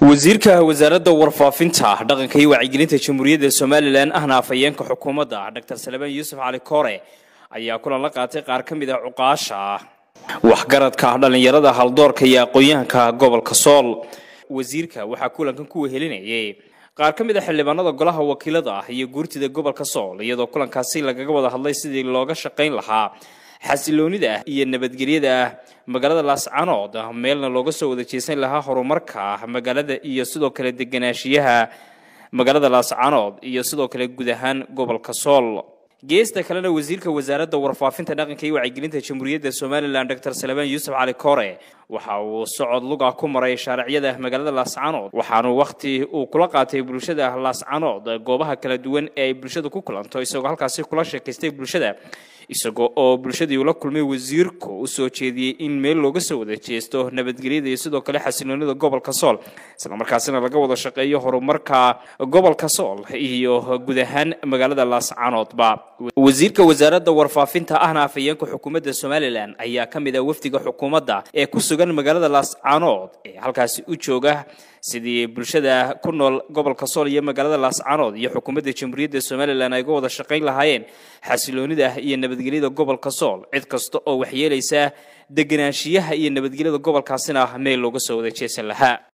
wasiirka wasaaradda warfaafinta dhaqanka iyo wacyigelinta jamhuuriyadda somalilan ahna afhayeenka xukuumadda doctor salebaan yuusuf cali koore ayaa kulan la qaatay qaar ka mid ah cuqaasha waxgaradka dhallinyarada haldoorka iyo aqoon-yahanka gobolka sool wasiirka waxaa kulankan kuwa helinayay qaar ka mid a ah xildhibaanada golaha wakiilada iyo guurtida gobolka sool iyadoo kulankaasi lagaga wada hadlay sidii looga shaqayn lahaa xasiloonida ah iyo nabadgelyada ah magaalada laascanood meelna looga soo wada jeesan lahaa horumarka magaalada iyo sidoo kale deganaashiyaha magaalada laascanood iyo sidoo kale guud ahaan gobolka sool geesta kalena wasiirka wasaaradda warfaafinta dhaqanka iyo wacyigelinta jamhuuriyadda somalilan doctor salmaan yuusuf cali koore waxa uu socod luga ah ku maray shaaricyada magaalada laascanood waxaanu wakhti uu kula qaatay bulshada laascanood goobaha kala duwan ee ay bulshada ku kulanto isagoo halkaasi kula sheekaystay bulshada isagoo oo bulshadii ula kulmay wasiirku usoo jeediyey in meel looga soo wada jeesto nabadgelyada iyo sidoo kale xasiloonida gobolka sool isla markaasina laga wada shaqeeyo horumarka gobolka sool iyo guud ahaan magaalada laascanoodba wasiirka wasaaradda warfaafinta ahna afhayeenka xukuumadda somalilan ayaa ka mid ah wafdiga xukuumadda ee ku sugan magaalada laascanood ee halkaasi u jooga sidii bulshada ku nool gobolka sool iyo magaalada laascanood iyo xukuumadda jamhuuriyadda somalilan ay uga wada shaqayn lahaayeen xasiloonida iyo nabadgelyada gobolka sool cid kasta oo waxyeelaysa deganaanshiyaha iyo nabadgelyada gobolkaasina meel looga soo wada jeesan lahaa